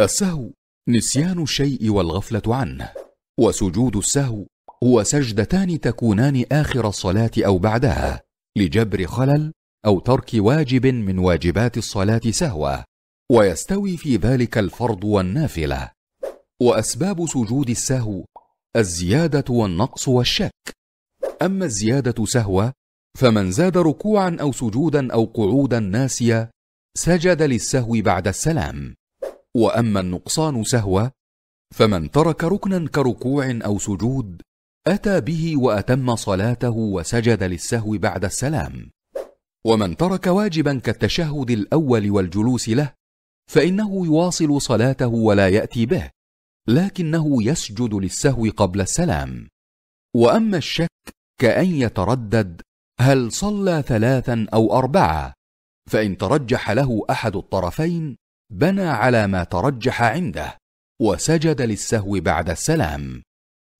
السهو نسيان الشيء والغفله عنه وسجود السهو هو سجدتان تكونان اخر الصلاه او بعدها لجبر خلل او ترك واجب من واجبات الصلاه سهوا ويستوي في ذلك الفرض والنافله واسباب سجود السهو الزياده والنقص والشك اما الزياده سهوا فمن زاد ركوعا او سجودا او قعودا ناسيا سجد للسهو بعد السلام واما النقصان سهوا فمن ترك ركنا كركوع او سجود اتى به واتم صلاته وسجد للسهو بعد السلام ومن ترك واجبا كالتشهد الاول والجلوس له فانه يواصل صلاته ولا ياتي به لكنه يسجد للسهو قبل السلام واما الشك كان يتردد هل صلى ثلاثا او اربعه فان ترجح له احد الطرفين بنى على ما ترجح عنده وسجد للسهو بعد السلام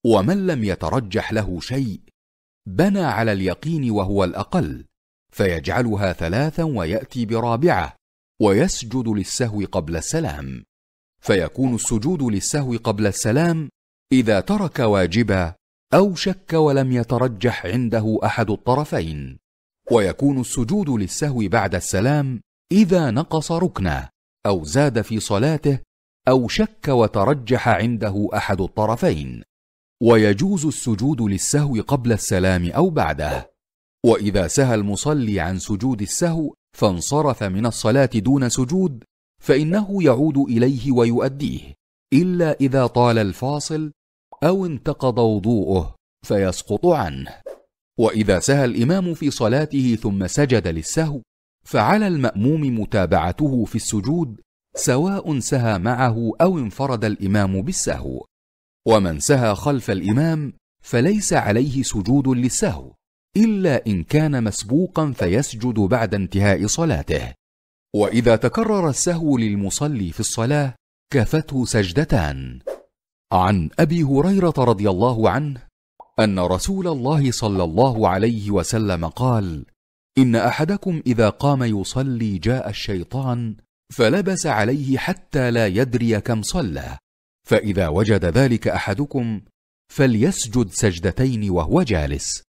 ومن لم يترجح له شيء بنى على اليقين وهو الاقل فيجعلها ثلاثا وياتي برابعه ويسجد للسهو قبل السلام فيكون السجود للسهو قبل السلام اذا ترك واجبا او شك ولم يترجح عنده احد الطرفين ويكون السجود للسهو بعد السلام اذا نقص ركنه او زاد في صلاته او شك وترجح عنده احد الطرفين ويجوز السجود للسهو قبل السلام او بعده واذا سهى المصلي عن سجود السهو فانصرف من الصلاه دون سجود فانه يعود اليه ويؤديه الا اذا طال الفاصل او انتقض وضوءه فيسقط عنه واذا سهى الامام في صلاته ثم سجد للسهو فعلى الماموم متابعته في السجود سواء سهى معه او انفرد الامام بالسهو ومن سهى خلف الامام فليس عليه سجود للسهو الا ان كان مسبوقا فيسجد بعد انتهاء صلاته واذا تكرر السهو للمصلي في الصلاه كفته سجدتان عن ابي هريره رضي الله عنه ان رسول الله صلى الله عليه وسلم قال ان احدكم اذا قام يصلي جاء الشيطان فلبس عليه حتى لا يدري كم صلى فاذا وجد ذلك احدكم فليسجد سجدتين وهو جالس